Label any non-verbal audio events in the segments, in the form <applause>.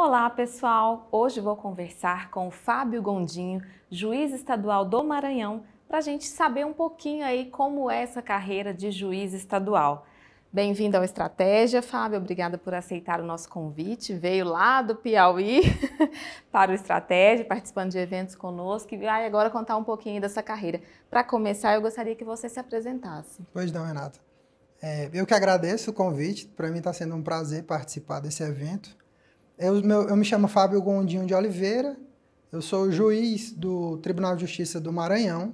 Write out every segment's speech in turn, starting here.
Olá, pessoal! Hoje vou conversar com o Fábio Gondinho, juiz estadual do Maranhão, para a gente saber um pouquinho aí como é essa carreira de juiz estadual. Bem-vindo ao Estratégia, Fábio. Obrigada por aceitar o nosso convite. Veio lá do Piauí <laughs> para o Estratégia, participando de eventos conosco e vai agora contar um pouquinho dessa carreira. Para começar, eu gostaria que você se apresentasse. Pois não, Renata. É, eu que agradeço o convite. Para mim está sendo um prazer participar desse evento eu, meu, eu me chamo Fábio Gondinho de Oliveira, eu sou juiz do Tribunal de Justiça do Maranhão.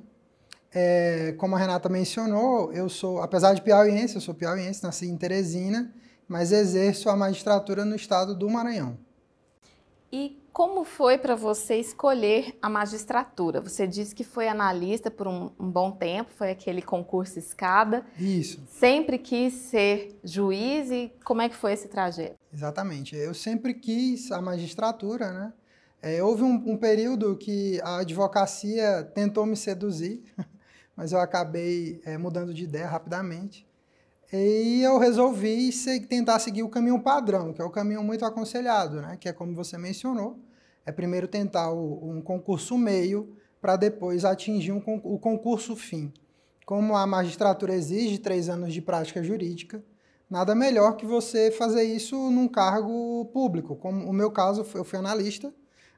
É, como a Renata mencionou, eu sou, apesar de piauiense, eu sou piauiense, nasci em Teresina, mas exerço a magistratura no estado do Maranhão. E como foi para você escolher a magistratura? Você disse que foi analista por um, um, bom tempo, foi aquele concurso escada. Isso. Sempre quis ser juiz e como é que foi esse trajeto? Exatamente. Eu sempre quis a magistratura, né? É, houve um, um período que a advocacia tentou me seduzir, <laughs> mas eu acabei é, mudando de ideia rapidamente. E eu resolvi tentar seguir o caminho padrão, que é o caminho muito aconselhado, né? que é como você mencionou, é primeiro tentar o, um concurso meio para depois atingir um, o concurso fim. Como a magistratura exige três anos de prática jurídica, nada melhor que você fazer isso num cargo público. Como o meu caso, eu fui analista,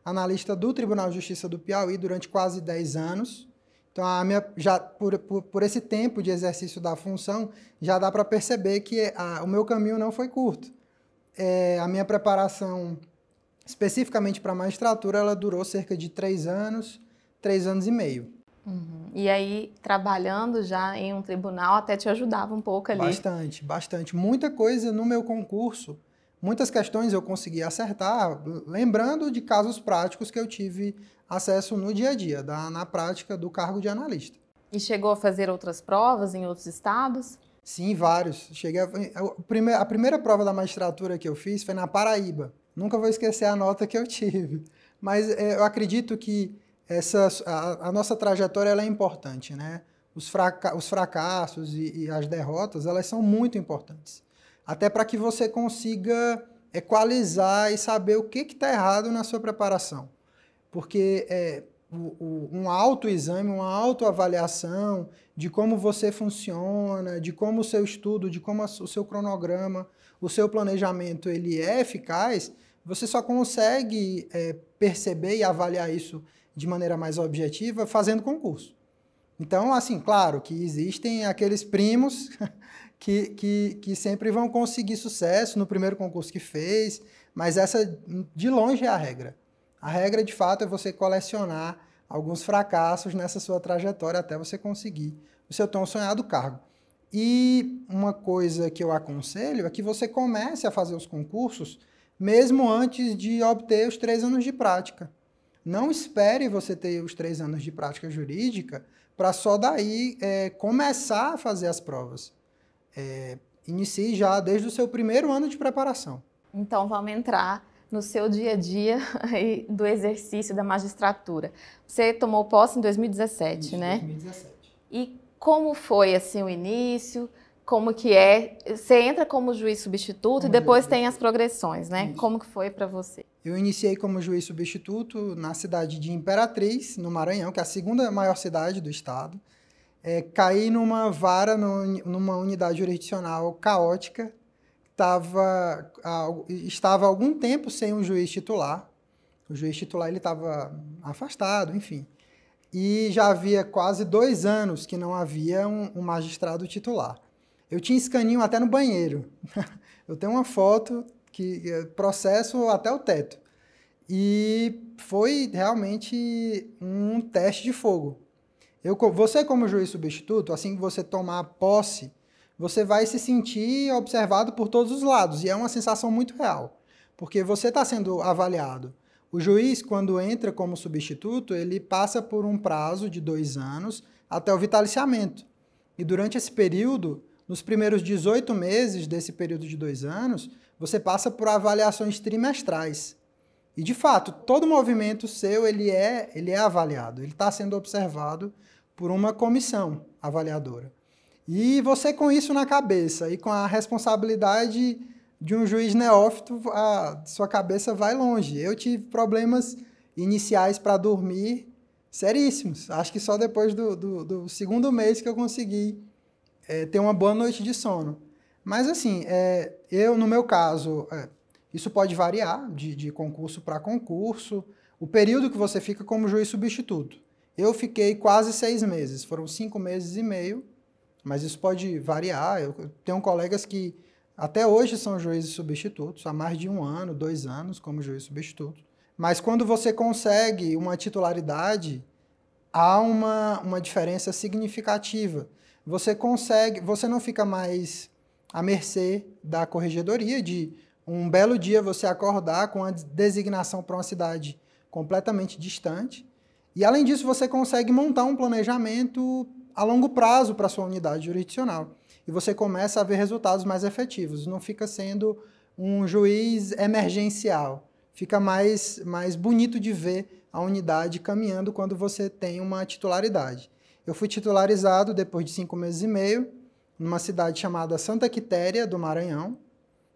analista do Tribunal de Justiça do Piauí durante quase 10 anos. Então, a minha, já por, por, por esse tempo de exercício da função, já dá para perceber que a, ah, o meu caminho não foi curto. É, a minha preparação Especificamente para magistratura, ela durou cerca de três anos, três anos e meio. Uhum. E aí, trabalhando já em um tribunal, até te ajudava um pouco ali. Bastante, bastante. Muita coisa no meu concurso, muitas questões eu consegui acertar, lembrando de casos práticos que eu tive acesso no dia a dia, da, na prática do cargo de analista. E chegou a fazer outras provas em outros estados? Sim, vários. Cheguei a, a primeira prova da magistratura que eu fiz foi na Paraíba. Nunca vou esquecer a nota que eu tive. Mas é, eu acredito que essa, a, a, nossa trajetória ela é importante, né? Os, fraca os fracassos e, e as derrotas, elas são muito importantes. Até para que você consiga equalizar e saber o que está errado na sua preparação. Porque é, o, o, um autoexame, uma autoavaliação de como você funciona, de como o seu estudo, de como a, o seu cronograma, o seu planejamento ele é eficaz, você só consegue é, perceber e avaliar isso de maneira mais objetiva fazendo concurso. Então, assim, claro que existem aqueles primos <laughs> que, que, que sempre vão conseguir sucesso no primeiro concurso que fez, mas essa de longe é a regra. A regra, de fato, é você colecionar alguns fracassos nessa sua trajetória até você conseguir o seu tão sonhado cargo. E uma coisa que eu aconselho é que você comece a fazer os concursos mesmo antes de obter os três anos de prática. Não espere você ter os três anos de prática jurídica para só daí é, começar a fazer as provas. É, inicie já desde o seu primeiro ano de preparação. Então vamos entrar no seu dia a dia <laughs> do exercício da magistratura. Você tomou posse em 2017, Isso, né? 2017. E como foi assim o início? como que é, você entra como juiz substituto como e depois juiz. tem as progressões, né? Isso. Como que foi para você? Eu iniciei como juiz substituto na cidade de Imperatriz, no Maranhão, que é a segunda maior cidade do estado. É, caí numa vara, numa unidade jurisdicional caótica, tava, estava algum tempo sem um juiz titular. O juiz titular ele estava afastado, enfim. E já havia quase dois anos que não havia um, um magistrado titular. Eu tinha escaninho até no banheiro. <laughs> eu tenho uma foto que é processo até o teto. E foi realmente um teste de fogo. Eu, você, como juiz substituto, assim que você tomar posse, você vai se sentir observado por todos os lados. E é uma sensação muito real, porque você está sendo avaliado. O juiz, quando entra como substituto, ele passa por um prazo de dois anos até o vitaliciamento. E durante esse período, nos primeiros 18 meses desse período de dois anos, você passa por avaliações trimestrais. E, de fato, todo movimento seu ele é, ele é avaliado, ele está sendo observado por uma comissão avaliadora. E você com isso na cabeça e com a responsabilidade de um juiz neófito, a sua cabeça vai longe. Eu tive problemas iniciais para dormir seríssimos. Acho que só depois do, do, do segundo mês que eu consegui é, ter uma boa noite de sono. Mas assim, é, eu no meu caso, é, isso pode variar de, de concurso para concurso, o período que você fica como juiz substituto. Eu fiquei quase seis meses, foram cinco meses e meio, mas isso pode variar. Eu tenho colegas que até hoje são juízes substitutos, há mais de um ano, dois anos como juiz substituto. Mas quando você consegue uma titularidade, há uma, uma diferença significativa você consegue, você não fica mais à mercê da corregedoria de um belo dia você acordar com a designação para uma cidade completamente distante. E além disso, você consegue montar um planejamento a longo prazo para sua unidade jurisdicional. E você começa a ver resultados mais efetivos, não fica sendo um juiz emergencial. Fica mais mais bonito de ver a unidade caminhando quando você tem uma titularidade. Eu fui titularizado depois de cinco meses e meio, numa cidade chamada Santa Quitéria, do Maranhão.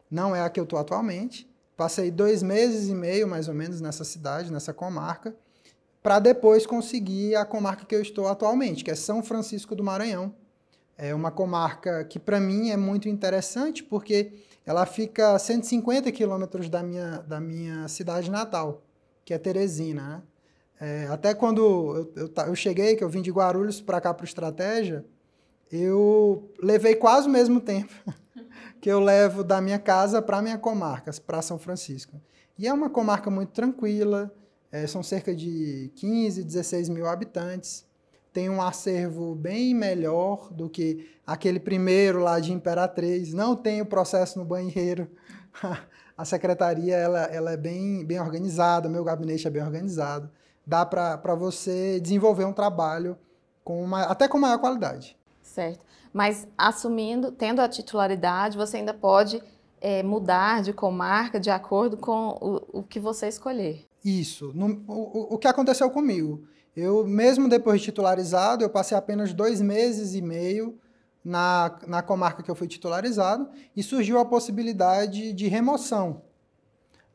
Não é a que eu estou atualmente. Passei dois meses e meio, mais ou menos, nessa cidade, nessa comarca, para depois conseguir a comarca que eu estou atualmente, que é São Francisco do Maranhão. É uma comarca que, para mim, é muito interessante, porque ela fica a 150 quilômetros da minha, da minha cidade natal, que é Teresina. Né? É, até quando eu, eu, eu, cheguei, que eu vim de Guarulhos para cá para o Estratégia, eu levei quase o mesmo tempo <laughs> que eu levo da minha casa para a minha comarca, para São Francisco. E é uma comarca muito tranquila, é, são cerca de 15, 16 mil habitantes, tem um acervo bem melhor do que aquele primeiro lá de Imperatriz, não tem o processo no banheiro. <laughs> a secretaria ela, ela é bem, bem organizada, meu gabinete é bem organizado dá para você desenvolver um trabalho com uma, até com maior qualidade. Certo. Mas assumindo, tendo a titularidade, você ainda pode é, mudar de comarca de acordo com o, o que você escolher. Isso. No, o, o que aconteceu comigo? Eu, mesmo depois de titularizado, eu passei apenas dois meses e meio na, na comarca que eu fui titularizado e surgiu a possibilidade de remoção.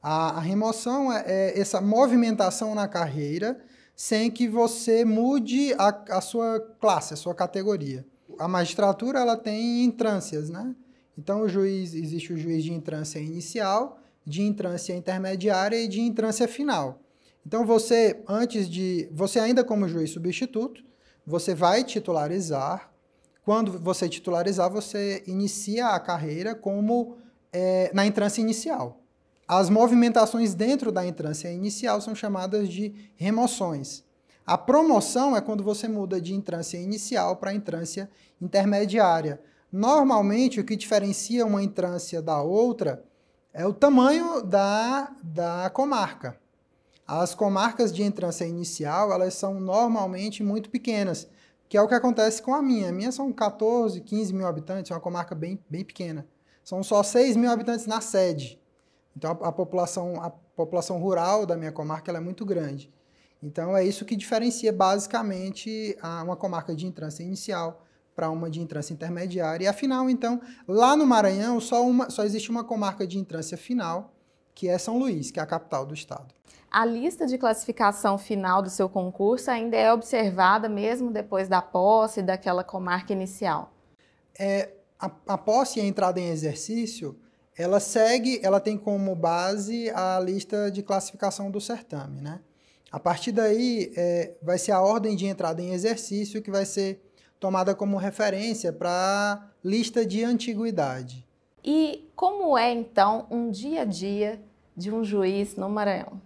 A, a remoção é, é, essa movimentação na carreira sem que você mude a, a sua classe, a sua categoria. A magistratura ela tem entrâncias, né? Então o juiz existe o juiz de entrância inicial, de entrância intermediária e de entrância final. Então você antes de você ainda como juiz substituto, você vai titularizar. Quando você titularizar, você inicia a carreira como é, na entrância inicial. As movimentações dentro da entrância inicial são chamadas de remoções. A promoção é quando você muda de entrância inicial para entrância intermediária. Normalmente, o que diferencia uma entrância da outra é o tamanho da, da comarca. As comarcas de entrância inicial, elas são normalmente muito pequenas, que é o que acontece com a minha. A minha são 14, 15 mil habitantes, é uma comarca bem, bem pequena. São só 6 mil habitantes na sede. Então a, a, população a população rural da minha comarca é muito grande. Então é isso que diferencia basicamente a, uma comarca de entrância inicial para uma de entrância intermediária. E afinal, então, lá no Maranhão só, uma, só existe uma comarca de entrância final, que é São Luís, que é a capital do estado. A lista de classificação final do seu concurso ainda é observada mesmo depois da posse daquela comarca inicial? É, a, a posse e a entrada em exercício ela segue, ela tem como base a lista de classificação do certame, né? A partir daí, é, vai ser a ordem de entrada em exercício que vai ser tomada como referência para a lista de antiguidade. E como é, então, um dia a dia de um juiz no Maranhão?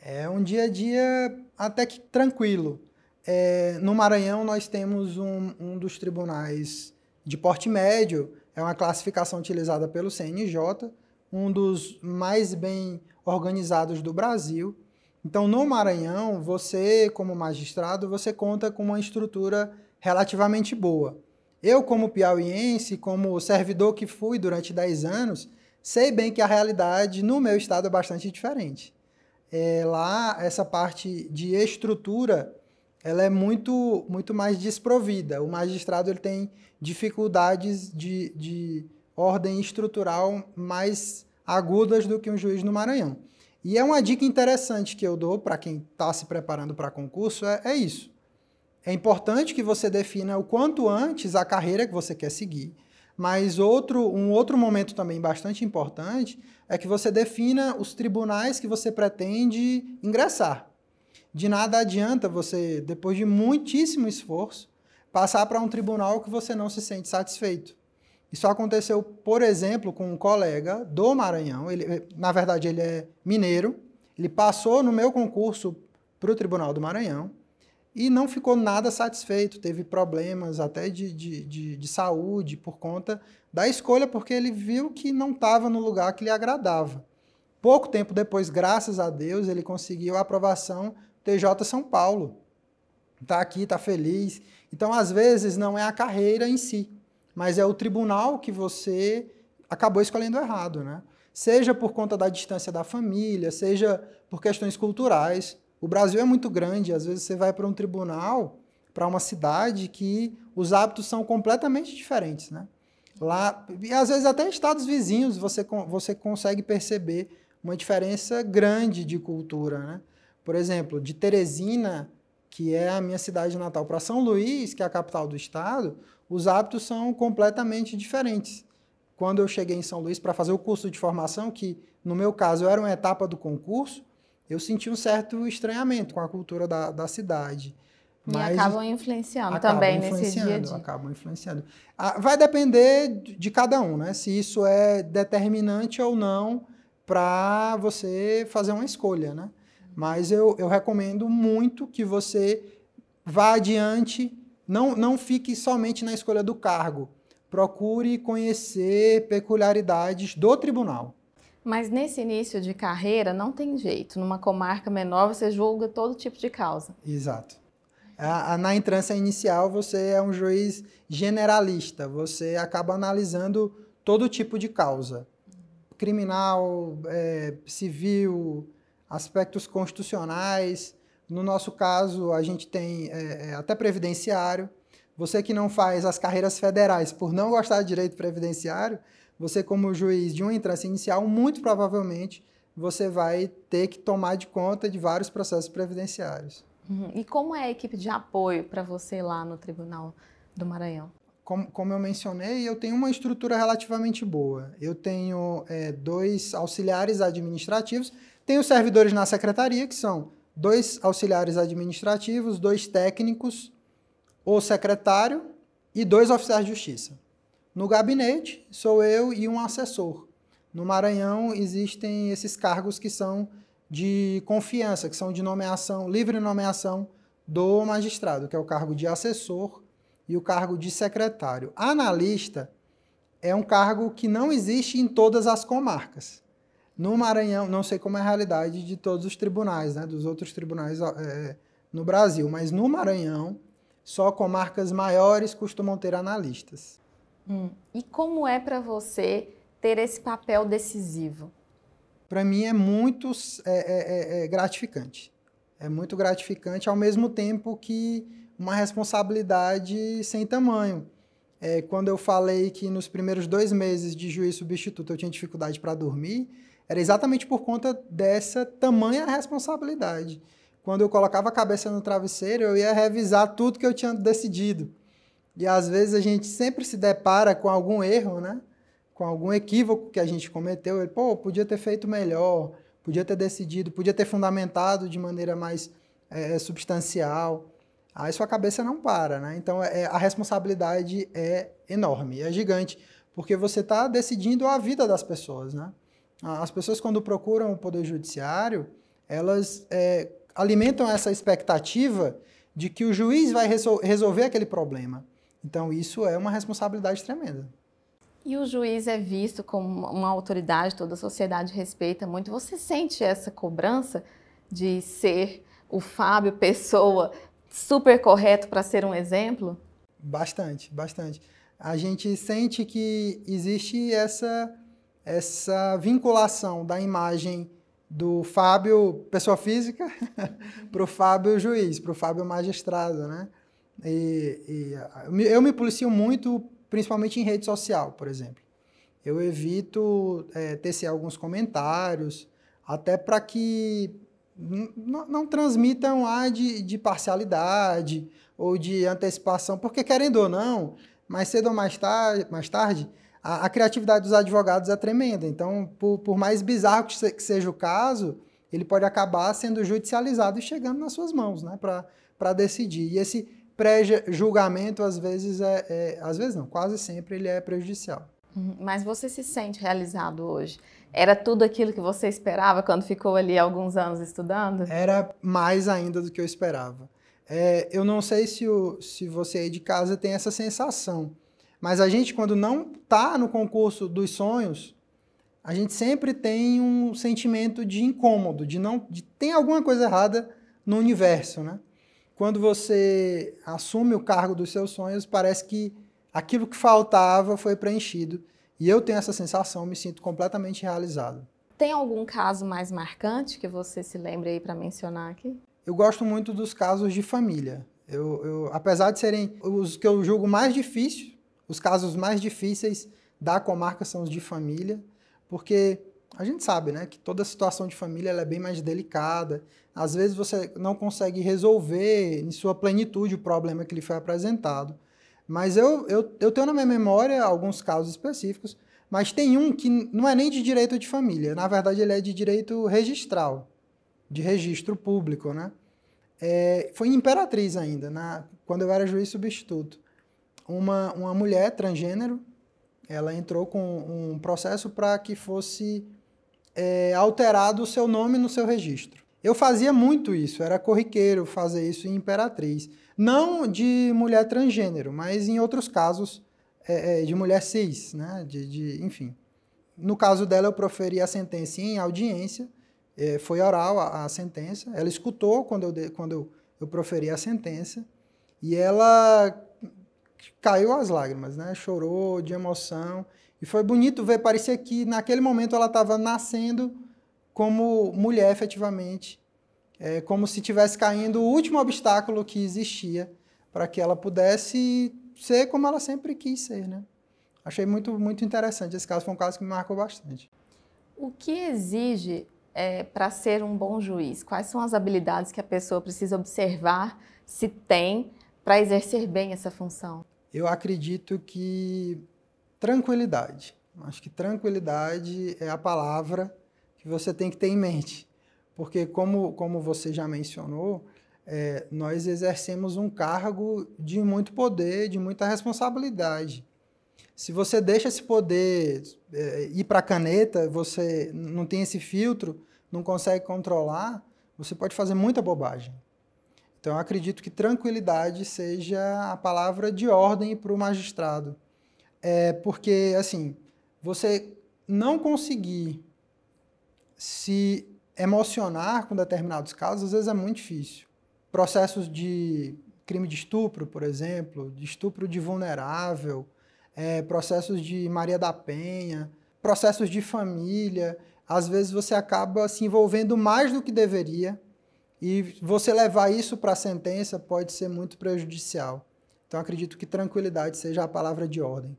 É um dia a dia até que tranquilo. É, no Maranhão, nós temos um, um dos tribunais de porte médio, é uma classificação utilizada pelo CNJ, um dos mais bem organizados do Brasil. Então, no Maranhão, você, como magistrado, você conta com uma estrutura relativamente boa. Eu, como piauiense, como servidor que fui durante 10 anos, sei bem que a realidade no meu estado é bastante diferente. É, lá, essa parte de estrutura ela é muito, muito mais desprovida. O magistrado ele tem dificuldades de, de ordem estrutural mais agudas do que um juiz no Maranhão. E é uma dica interessante que eu dou para quem está se preparando para concurso, é, é isso. É importante que você defina o quanto antes a carreira que você quer seguir, mas outro, um outro momento também bastante importante é que você defina os tribunais que você pretende ingressar. De nada adianta você, depois de muitíssimo esforço, passar para um tribunal que você não se sente satisfeito. Isso aconteceu, por exemplo, com um colega do Maranhão. Ele, eh, na verdade, ele é mineiro. Ele passou no meu concurso para o Tribunal do Maranhão e não ficou nada satisfeito. Teve problemas até de, de, de, de saúde por conta da escolha, porque ele viu que não estava no lugar que lhe agradava. Pouco tempo depois, graças a Deus, ele conseguiu a aprovação TJ São Paulo. Está aqui, está feliz. Então, às vezes, não é a carreira em si, mas é o tribunal que você acabou escolhendo errado, né? Seja por conta da distância da família, seja por questões culturais. O Brasil é muito grande, às vezes você vai para um tribunal, para uma cidade que os hábitos são completamente diferentes, né? Lá, e às vezes até em estados vizinhos você, você consegue perceber uma diferença grande de cultura, né? Por exemplo, de Teresina, que é a minha cidade natal, para São Luís, que é a capital do estado, os hábitos são completamente diferentes. Quando eu cheguei em São Luís para fazer o curso de formação, que no meu caso era uma etapa do concurso, eu senti um certo estranhamento com a cultura da, da cidade. Mas e acabam influenciando acabam também influenciando, nesse dia. Acabam influenciando. Ah, vai depender de cada um, né? Se isso é determinante ou não para você fazer uma escolha, né? Mas eu, eu recomendo muito que você vá adiante, não, não fique somente na escolha do cargo. Procure conhecer peculiaridades do tribunal. Mas nesse início de carreira não tem jeito. Numa comarca menor você julga todo tipo de causa. Exato. A, a, na entrança inicial você é um juiz generalista. Você acaba analisando todo tipo de causa, criminal, é, civil, aspectos constitucionais. No nosso caso, a gente tem é, é, até previdenciário. Você que não faz as carreiras federais por não gostar de direito previdenciário, você, como juiz de um interesse inicial, muito provavelmente você vai ter que tomar de conta de vários processos previdenciários. Uhum. E como é a equipe de apoio para você lá no Tribunal do Maranhão? como, como eu mencionei, eu tenho uma estrutura relativamente boa. Eu tenho é, dois auxiliares administrativos, tenho servidores na secretaria, que são dois auxiliares administrativos, dois técnicos, o secretário e dois oficiais de justiça. No gabinete, sou eu e um assessor. No Maranhão, existem esses cargos que são de confiança, que são de nomeação, livre nomeação do magistrado, que é o cargo de assessor e o cargo de secretário. Analista é um cargo que não existe em todas as comarcas. No Maranhão, não sei como é a realidade de todos os tribunais, né, dos outros tribunais é, no Brasil, mas no Maranhão, só comarcas maiores costumam ter analistas. Hum. E como é para você ter esse papel decisivo? Para mim é muito é, é, é, é gratificante é muito gratificante, ao mesmo tempo que uma responsabilidade sem tamanho. É, quando eu falei que nos primeiros dois meses de juiz substituto eu tinha dificuldade para dormir, era exatamente por conta dessa tamanha responsabilidade. Quando eu colocava a cabeça no travesseiro, eu ia revisar tudo que eu tinha decidido. E às vezes a gente sempre se depara com algum erro, né? Com algum equívoco que a gente cometeu. Ele, pô, podia ter feito melhor podia ter decidido, podia ter fundamentado de maneira mais é, é substancial. Aí sua cabeça não para, né? Então é, é a responsabilidade é enorme, é gigante, porque você está decidindo a vida das pessoas, né? As pessoas quando procuram o poder judiciário, elas é, alimentam essa expectativa de que o juiz vai resol resolver aquele problema. Então isso é uma responsabilidade tremenda. E o juiz é visto como uma autoridade, toda a sociedade respeita muito. Você sente essa cobrança de ser o Fábio Pessoa super correto para ser um exemplo? Bastante, bastante. A gente sente que existe essa essa vinculação da imagem do Fábio pessoa física <laughs> para o Fábio juiz, para o Fábio magistrado, né? E, e eu me policio muito principalmente em rede social, por exemplo. Eu evito é, tecer alguns comentários, até para que não transmitam um de, de parcialidade ou de antecipação, porque querendo ou não, mais cedo ou mais tarde, mais tarde a, a criatividade dos advogados é tremenda. Então, por, por mais bizarro que, se, que, seja o caso, ele pode acabar sendo judicializado e chegando nas suas mãos né, para decidir. E esse pré-julgamento, às vezes, é, é, às vezes não, quase sempre ele é prejudicial. Uhum. Mas você se sente realizado hoje? Era tudo aquilo que você esperava quando ficou ali alguns anos estudando? Era mais ainda do que eu esperava. É, eu não sei se, o, se você aí de casa tem essa sensação, mas a gente, quando não está no concurso dos sonhos, a gente sempre tem um sentimento de incômodo, de não, de tem alguma coisa errada no universo, né? quando você assume o cargo dos seus sonhos, parece que aquilo que faltava foi preenchido. E eu tenho essa sensação, me sinto completamente realizado. Tem algum caso mais marcante que você se lembre aí para mencionar aqui? Eu gosto muito dos casos de família. Eu, eu, apesar de serem os que eu julgo mais difíceis, os casos mais difíceis da comarca são os de família, porque a gente sabe, né, que toda situação de família é bem mais delicada. Às vezes você não consegue resolver em sua plenitude o problema que lhe foi apresentado. Mas eu, eu, eu tenho na minha memória alguns casos específicos, mas tem um que não é nem de direito de família, na verdade ele é de direito registral, de registro público, né? É, foi em Imperatriz ainda, na, quando eu era juiz substituto. Uma, uma mulher transgênero, ela entrou com um processo para que fosse é, alterado o seu nome no seu registro. Eu fazia muito isso, era corriqueiro fazer isso em Imperatriz. Não de mulher transgênero, mas em outros casos é, é de mulher cis, né? De, de, enfim. No caso dela, eu proferi a sentença em audiência, é, foi oral a, a, sentença. Ela escutou quando, eu, quando eu, eu proferi a sentença e ela caiu as lágrimas, né? Chorou de emoção. E foi bonito ver, parecia que naquele momento ela estava nascendo como mulher efetivamente, é, como se tivesse caindo o último obstáculo que existia para que ela pudesse ser como ela sempre quis ser, né? Achei muito, muito interessante. Esse caso foi um caso que me marcou bastante. O que exige é, para ser um bom juiz? Quais são as habilidades que a pessoa precisa observar se tem para exercer bem essa função? Eu acredito que tranquilidade. Acho que tranquilidade é a palavra que você tem que ter em mente. Porque, como, como você já mencionou, é, nós exercemos um cargo de muito poder, de muita responsabilidade. Se você deixa esse poder é, ir para a caneta, você não tem esse filtro, não consegue controlar, você pode fazer muita bobagem. Então, acredito que tranquilidade seja a palavra de ordem para o magistrado. É porque, assim, você não conseguir se emocionar com determinados casos, às vezes é muito difícil. Processos de crime de estupro, por exemplo, de estupro de vulnerável, é, processos de Maria da Penha, processos de família. Às vezes você acaba se envolvendo mais do que deveria e você levar isso para a sentença pode ser muito prejudicial. Então acredito que tranquilidade seja a palavra de ordem.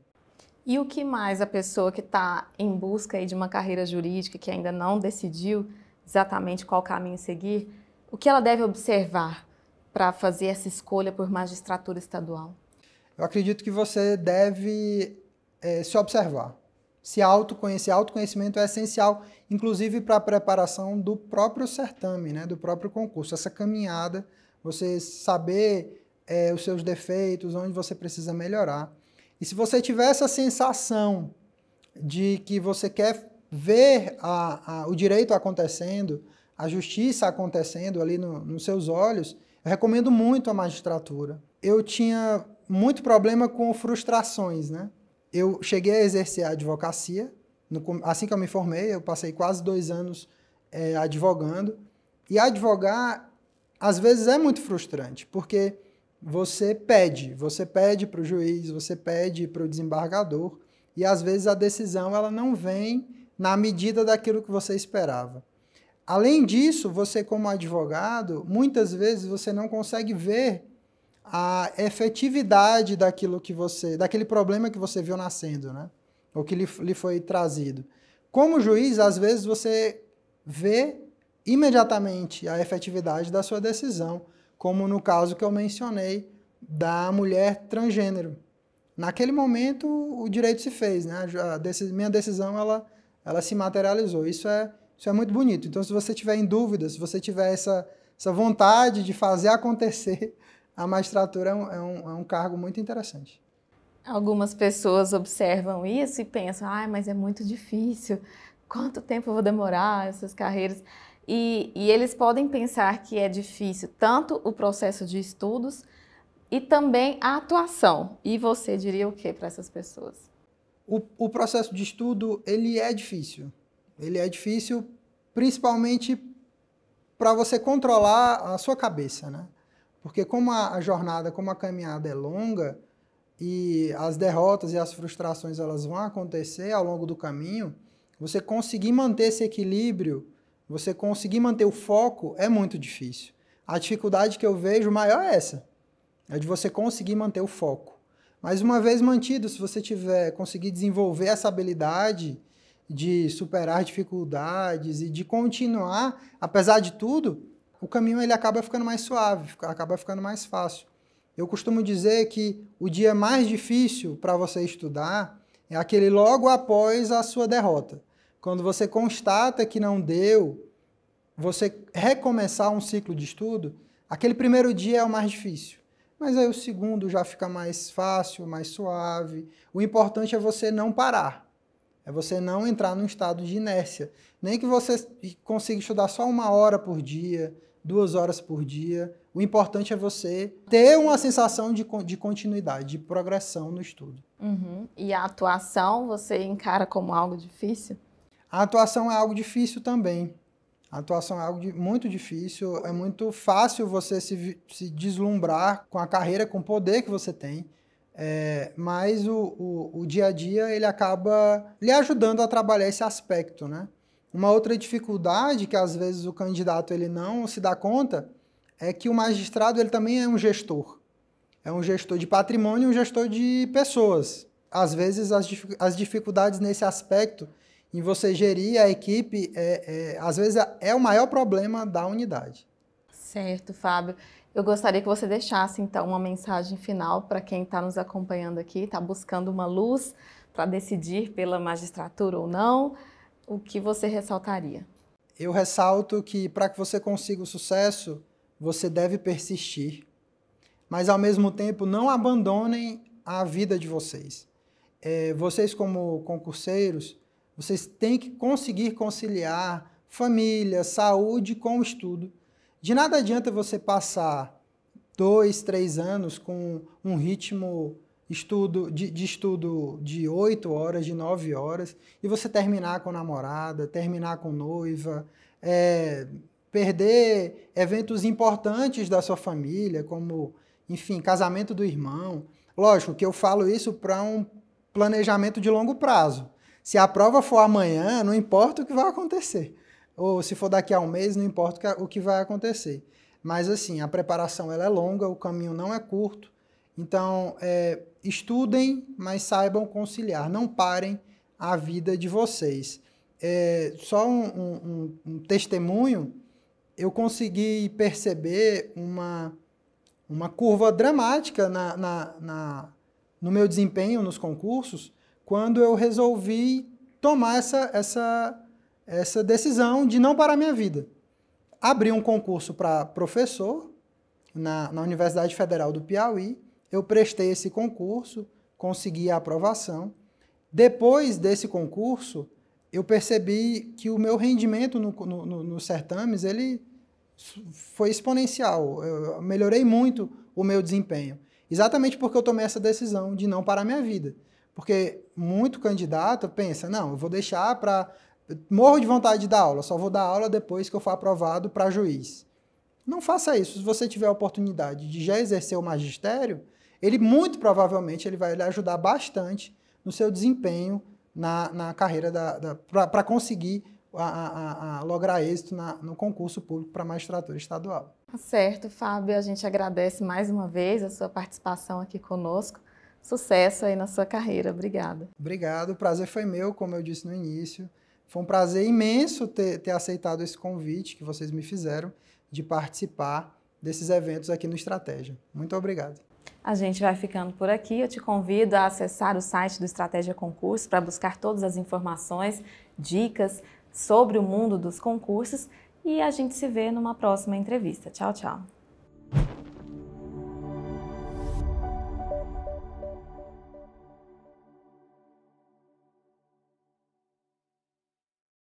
E o que mais a pessoa que está em busca de uma carreira jurídica, que ainda não decidiu exatamente qual caminho seguir, o que ela deve observar para fazer essa escolha por magistratura estadual? Eu acredito que você deve é, se observar, se autoconhecer. Autoconhecimento é essencial, inclusive para a preparação do próprio certame, né, do próprio concurso. Essa caminhada, você saber é, os seus defeitos, onde você precisa melhorar. E se você tiver essa sensação de que você quer ver a, a, o direito acontecendo, a justiça acontecendo ali no, nos seus olhos, eu recomendo muito a magistratura. Eu tinha muito problema com frustrações, né? Eu cheguei a exercer a advocacia, no, assim que eu me formei, eu passei quase dois anos é, advogando. E advogar, às vezes, é muito frustrante, porque você pede, você pede para o juiz, você pede para o desembargador, e às vezes a decisão ela não vem na medida daquilo que você esperava. Além disso, você como advogado, muitas vezes você não consegue ver a efetividade daquilo que você, daquele problema que você viu nascendo, né? Ou que lhe, lhe foi trazido. Como juiz, às vezes você vê imediatamente a efetividade da sua decisão, como no caso que eu mencionei da mulher transgênero. Naquele momento, o direito se fez, né? A decis minha decisão, ela, ela se materializou. Isso é, isso é muito bonito. Então, se você tiver em dúvida, se você tiver essa, essa vontade de fazer acontecer, a magistratura é um, é um, é um cargo muito interessante. Algumas pessoas observam isso e pensam, ah, mas é muito difícil, quanto tempo eu vou demorar essas carreiras? E, e eles podem pensar que é difícil tanto o processo de estudos e também a atuação. E você diria o que para essas pessoas? O, o, processo de estudo ele é difícil. Ele é difícil, principalmente para você controlar a sua cabeça, né? Porque como a, a, jornada, como a caminhada é longa e as derrotas e as frustrações elas vão acontecer ao longo do caminho, você conseguir manter esse equilíbrio você conseguir manter o foco é muito difícil. A dificuldade que eu vejo maior é essa, é de você conseguir manter o foco. Mas uma vez mantido, se você tiver conseguir desenvolver essa habilidade de superar dificuldades e de continuar, apesar de tudo, o caminho ele acaba ficando mais suave, acaba ficando mais fácil. Eu costumo dizer que o dia mais difícil para você estudar é aquele logo após a sua derrota. Quando você constata que não deu, você recomeçar um ciclo de estudo, aquele primeiro dia é o mais difícil. Mas aí o segundo já fica mais fácil, mais suave. O importante é você não parar. É você não entrar num estado de inércia. Nem que você consiga estudar só uma hora por dia, duas horas por dia. O importante é você ter uma sensação de, de continuidade, de progressão no estudo. Uhum. E a atuação você encara como algo difícil? A atuação é algo difícil também. A atuação é algo de, muito difícil, é muito fácil você se, se deslumbrar com a carreira, com o poder que você tem, é, mas o, o, o dia a dia ele acaba lhe ajudando a trabalhar esse aspecto, né? Uma outra dificuldade que às vezes o candidato ele não se dá conta é que o magistrado ele também é um gestor. É um gestor de patrimônio, um gestor de pessoas. Às vezes as, as dificuldades nesse aspecto em você gerir a equipe, é, é, às vezes é o maior problema da unidade. Certo, Fábio. Eu gostaria que você deixasse então uma mensagem final para quem está nos acompanhando aqui, está buscando uma luz para decidir pela magistratura ou não. O que você ressaltaria? Eu ressalto que para que você consiga o sucesso, você deve persistir, mas ao mesmo tempo não abandonem a vida de vocês. É, vocês, como concurseiros, vocês têm que conseguir conciliar família, saúde com o estudo. De nada adianta você passar dois, três anos com um ritmo estudo de, de estudo de oito horas, de nove horas, e você terminar com namorada, terminar com noiva, é, perder eventos importantes da sua família, como, enfim, casamento do irmão. Lógico que eu falo isso para um planejamento de longo prazo. Se a prova for amanhã, não importa o que vai acontecer. Ou se for daqui a um mês, não importa o que vai acontecer. Mas assim, a preparação ela é longa, o caminho não é curto. Então, é, estudem, mas saibam conciliar. Não parem a vida de vocês. É, só um, um, um, testemunho, eu consegui perceber uma, uma curva dramática na, na, na, no meu desempenho nos concursos, quando eu resolvi tomar essa, essa, essa decisão de não parar minha vida. Abri um concurso para professor na, na Universidade Federal do Piauí, eu prestei esse concurso, consegui a aprovação. Depois desse concurso, eu percebi que o meu rendimento no, no, no, nos certames ele foi exponencial. Eu melhorei muito o meu desempenho. Exatamente porque eu tomei essa decisão de não parar minha vida. Porque muito candidato pensa, não, eu vou deixar para. Morro de vontade de dar aula, só vou dar aula depois que eu for aprovado para juiz. Não faça isso. Se você tiver a oportunidade de já exercer o magistério, ele muito provavelmente ele vai lhe ajudar bastante no seu desempenho na, na carreira da, da para conseguir a, a, a, lograr êxito na, no concurso público para magistratura estadual. Tá certo, Fábio, a gente agradece mais uma vez a sua participação aqui conosco sucesso aí na sua carreira. Obrigada. Obrigado, o prazer foi meu, como eu disse no início. Foi um prazer imenso ter, ter aceitado esse convite que vocês me fizeram de participar desses eventos aqui no Estratégia. Muito obrigado. A gente vai ficando por aqui. Eu te convido a acessar o site do Estratégia Concurso para buscar todas as informações, dicas sobre o mundo dos concursos e a gente se vê numa próxima entrevista. Tchau, tchau.